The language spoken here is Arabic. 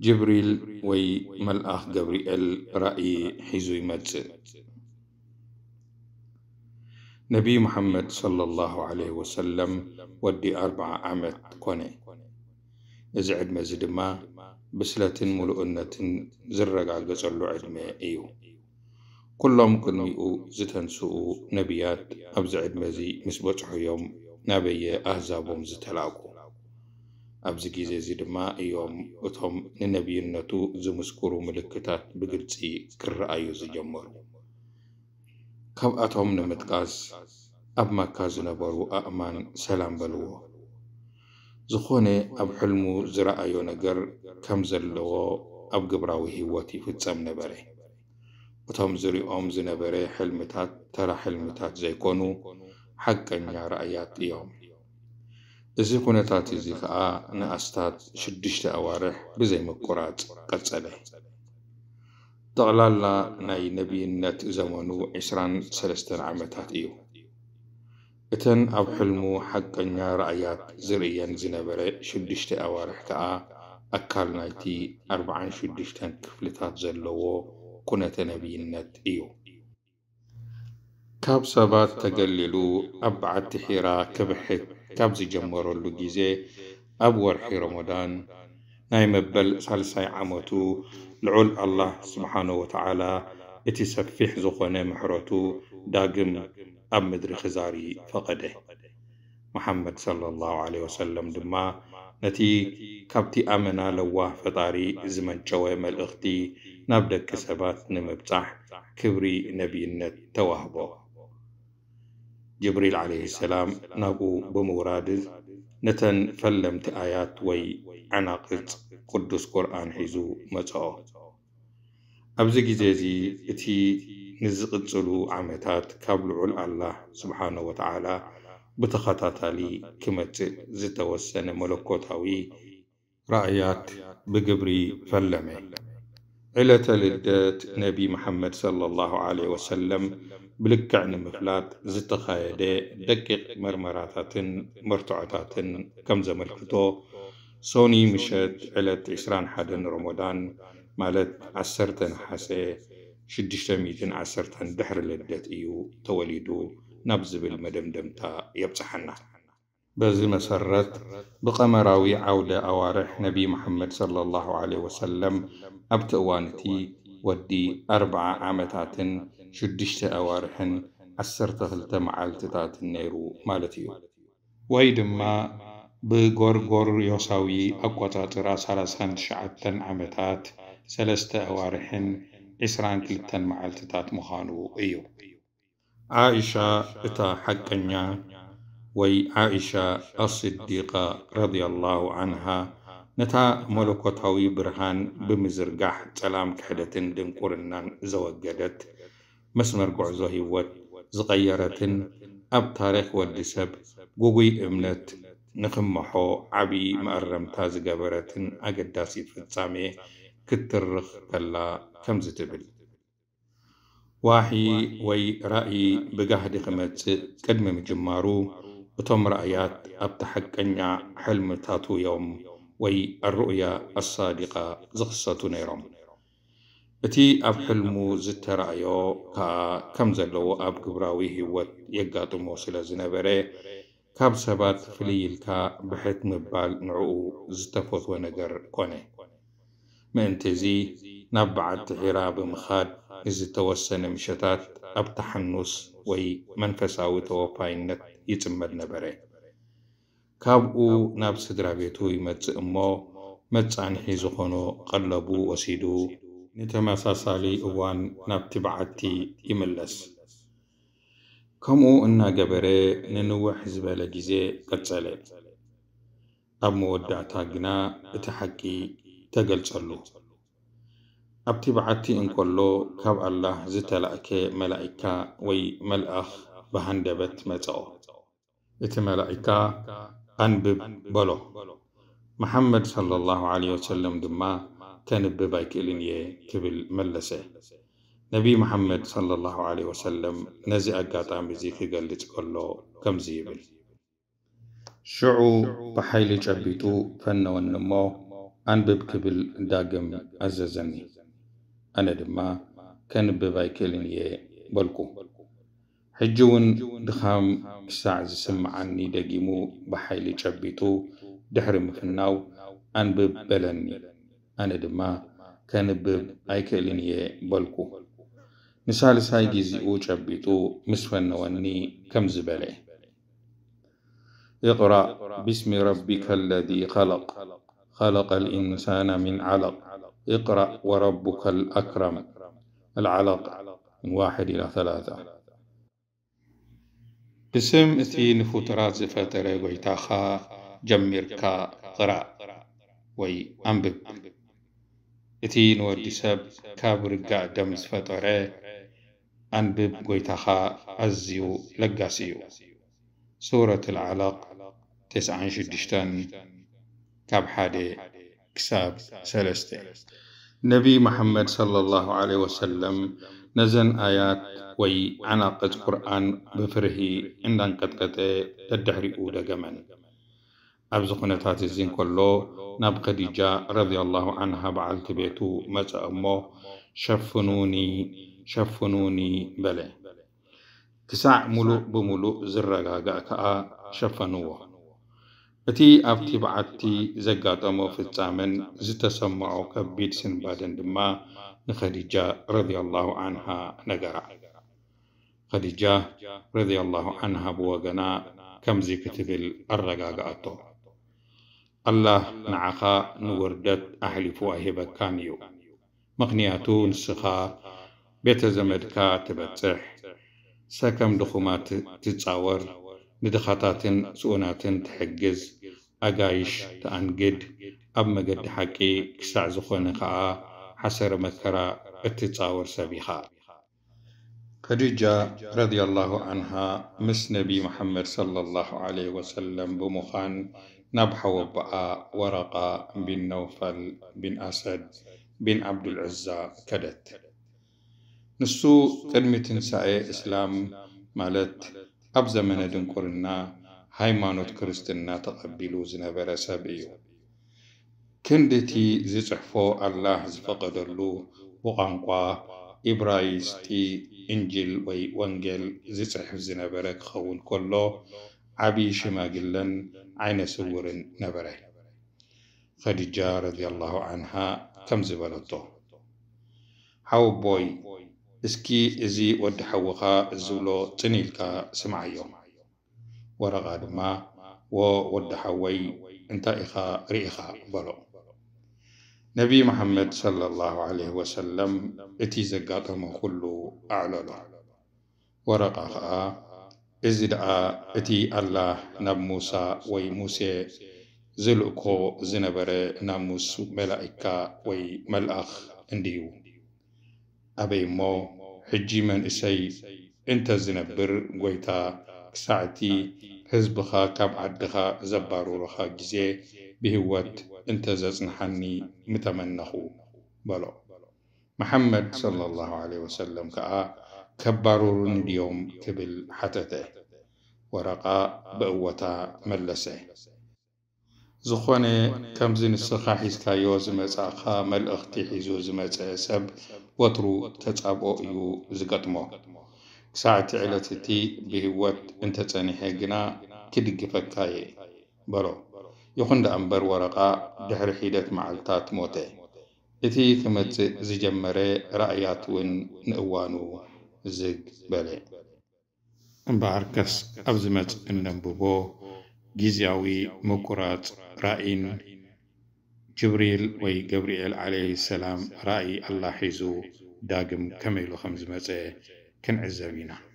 جبريل وي ملاخ جبريل رأي حزوي مات نبي محمد صلى الله عليه وسلم ودي أربع عمت كوني يزعد مزد ما بسلة ملؤنة زرق على قصر عدمي ايو كلهم كنميئو زتنسو نبيات أبزعد مزي مسبوط حيوم نبي أهزابهم زتلاقو ኣብዚ ግዜ እዚ ድማ እዮም እቶም ንነቢይነቱ ዝምስክሩ ምልክታት ብግልፂ ክረኣዩ ዝጀመሩ ካብኣቶም ንምጥቃስ ኣብ መካ ዝነበሩ ኣእማን ሰላም በልዎ ዝኾነ ኣብ ሕልሙ ዝረኣዮ ነገር ከም ዘለዎ ኣብ ግብራዊ ህይወት ይፍጸም ነበረ እቶም ዝሪኦም ዝነበረ ሕልምታት ተራ ሕልምታት ዘይኮኑ ሓቀኛ ረኣያት እዮም እዚ ኩነታት እዚ ከዓ ንኣስታት ሽዱሽተ ኣዋርሕ ብዘይምቁራፅ ቀፀለ ጠቕላላ ናይ ነቢይነት ዘመኑ 23 ዓመታት እዩ እተን ኣብ ሕልሙ ሓቀኛ ረኣያት ዝርእየን ዝነበረ ሽዱሽተ ኣዋርሕ ከዓ ኣካል ናይቲ 46 ክፍልታት ዘለዎ ኩነተ ነቢይነት እዩ ካብ ሰባት ተገሊሉ ኣብ በዓቲ ሒራ ክብሕት كابز جمورو اللوغيزي أبور في رمضان نايم بل سالساي عموتو لعل الله سبحانه وتعالى اتي سفيح زخونا محروتو داقم أب مدري خزاري فقده محمد صلى الله عليه وسلم دما نتي كابتي أمنا لواه فطاري زمن جوه ملغتي نبدأ كسبات نمبتح كبري نبي النت توهبه جبريل عليه السلام نابو بمورد نتن فلم آيات وي عناقت قدس قرآن حيزو متعو أبزي جيزي اتي ንዝቕፅሉ ዓመታት ካብ الله سبحانه وتعالى بتخطاتا لي كمت زتوسن መለኮታዊ رأيات ብግብሪ فلمي علة لدات نبي محمد صلى الله عليه وسلم بلك عن مفلات زت خايدة دقق مرمراتات مرتعتات كم زمل سوني مشت علة إسران حدن رمضان مالت عسرتن حسي شدشت ميتن عسرتن دحر لدات إيو توليدو نبز بالمدمدمتا يبصحنا بزي مسرت بقمراوي عودة أوارح نبي محمد صلى الله عليه وسلم أبتوانتي ودي أربعة عامتات شدشت أوارح أسرت هلت مع التتات النيرو مالتي ويدما بغرغر يوساوي أقوطات راس على شعبت عامتات سلست أوارح إسران كلتا مع التتات مخانو إيو عائشة إتا حقنيا وعائشة الصديقة رضي الله عنها نتا ملكوتاوي برهان بمزرጋሕ ጸላም ክሕደትን ድንቁርናን ዘወገደት መስመር ጉዕዞ ህይወት ዝቐየረትን ኣብ ታሪክ ወዲ ሰብ ጉጉይ እምነት ንኽመሖ ዓብዪ መኣረምታ ዝገበረትን ኣገዳሲ ፍጻሜ ክትርኽ ከላ ከምዚ ትብል ዋሒ ወይ ራእይ ብጋህዲ ክመጽእ ቅድሚ ምጅማሩ وتم رأيات أبتحق أبتحقن حلم تاتو يوم وي الرؤيا الصادقة زخصة نيرم أتي أب حلمو زت رأيو كا كم زلو أب قبراوي هوت يقاطو موصلة زنبري كاب سبات فليل كا بحيت مبال نعو زتفوت ونقر كوني من منتزي نبعت حراب مخاد إذ توسن مشتات አብታሐኑስ ወይ መንፈሳዊ ተወፋይነት ይፅመድ ነበረ ካብኡ ናብ ስድራ ቤቱ ይመፅእ እሞ መፃንሒ ዝኾኑ ቀለቡ ወሲዱ ንተመሳሳሊ እዋን ናብቲ በዓቲ ይምለስ ከምኡ እናገበረ ንንውሕ ዝበለ ግዜ ቀፀለ ኣብ መወዳእታ ግና እቲ ሓቂ ተገልፀሉ أبتي بعتي إن كلو كاب الله زيت لأك ملائكة وي ملأخ بهندبت متو إت ملائكة أنبب بلو محمد صلى الله عليه وسلم دما تنبب إليني تبل ملسه نبي محمد صلى الله عليه وسلم نزي أقاطع مزيخي قلت كلو كم زيبل شعو بحيلي جبيتو فن ونمو أنبب كبل داقم أززني أنا دما كان بباي كلين يه بلكو حجون دخام ساعة سمع عني دقيمو بحيلي شبيتو دحر مفناو أن ببلني أنا دما كان بباي كلين يه بلكو نسال ساي او شبيتو مسفن واني كم زبالي اقرأ بسم ربك الذي خلق خلق الإنسان من علق اقرأ وربك الأكرم العلق من واحد إلى ثلاثة بسم اثنين فترات زفتر ويتاخا جمركا قرأ وي أنبب اثنين ودسب كابرقا دم زفتر أنبب ويتاخا أزيو لقاسيو سورة العلق تسعان شدشتان كاب حادي كساب سلستي نبي محمد صلى الله عليه وسلم نزن آيات وي أنا قد قرآن بفرهي عندن قد قد تدحري أودا قمن أبز خنتات الزين كله ناب خديجة رضي الله عنها بعلت بيتو مساء أمه شفنوني شفنوني بلي كساع ملوء بملوء زرقا كأ شفنوه اتی افتی بعدی زگاتم و فتامن زت سمع و کبیت سن بعدند ما نخدیج رضی الله عنها نگر. خدیج رضی الله عنها بوگنا کم زیکتی الرجاقاتو. الله نعقا نوردت اهل فواهی كانيو مغنياتو سخا بيت زمدكا تبتح ساكم دخومات تتصور ندخاتات سؤونات تحجز ኣጋይሽ ተኣንግድ ኣብ መገዲ ሓቂ ክሳዕ ዝኾነ ከዓ ሓሰረ መከራ እትፃወር ሰብ ኢኻ ከዲጃ ረድየላሁ ዓንሃ ምስ ነቢይ መሐመድ صለ ላሁ ለ ወሰለም ብምዃን ናብ ሓወባኣ ወረቃ ቢን ነውፈል ቢን ኣሰድ ቢን ዓብዱልዕዛ ከደት ንሱ ቅድሚ ትንሣኤ እስላም ማለት ኣብ ዘመነ ድንቁርና ሃይማኖት ክርስትና ተቐቢሉ ዝነበረ ሰብ እዩ ክንዲ እቲ ዝፅሕፎ ኣላህ ዝፈቐደሉ ብቋንቋ ኢብራይስጢ እንጅል ወይ ወንጌል ዝፅሕፍ ዝነበረ ክኸውን ከሎ ዓብዪ ሽማግለን ዓይነ ስውርን ነበረ ኸዲጃ ረድያላሁ ዓንሃ ከም ዝበለቶ ሓውቦይ እስኪ እዚ ወዲ ሓውኻ ዝብሎ ፅኒኢልካ ስማዓዮም ورغا دما وودحوي انت إخا رئخا بلو نبي محمد صلى الله عليه وسلم اتي من كل أعلى ورقا خا إزد اتي الله نب موسى وي موسى زلقو نب موسى ملائكة وي ملأخ انديو أبي مو حجي من إسي انت زنبر قويتا ساعتي حزبخا كاب عدخا زبارو رخا جزي بهوات انت ززنحني متمنخو بلو محمد صلى الله عليه وسلم كا كبارو اليوم كبل حتته ورقا بقوتا ملسه كمزين ዝኾነ ከምዚ ንስኻ ሒዝካዮ مل اختي ሒዙ ዝመፀ ሰብ وطرو ተጻብኦ እዩ ዝገጥሞ ሰዓቲ ዕለት እቲ ብህወት እንተጸኒሐ ግና ክድግፈካ እየ በሎ ይኹን ደኣ እምበር ወረቓ ድሕሪ ሒደት መዓልታት ሞተ እቲ ክመጽእ ዝጀመረ ረእያት እውን ንእዋኑ ዝግ በለ እምበኣርከስ ኣብ ዝመጽእ እነንብቦ ግዜያዊ ምቁራጽ ራእይን ጅብሪል ወይ ገብርኤል ዓለይህ ሰላም ራእይ ኣላ ሒዙ ዳግም ከመይ ኢሉ ከም ዝመጸ كنعزها بينا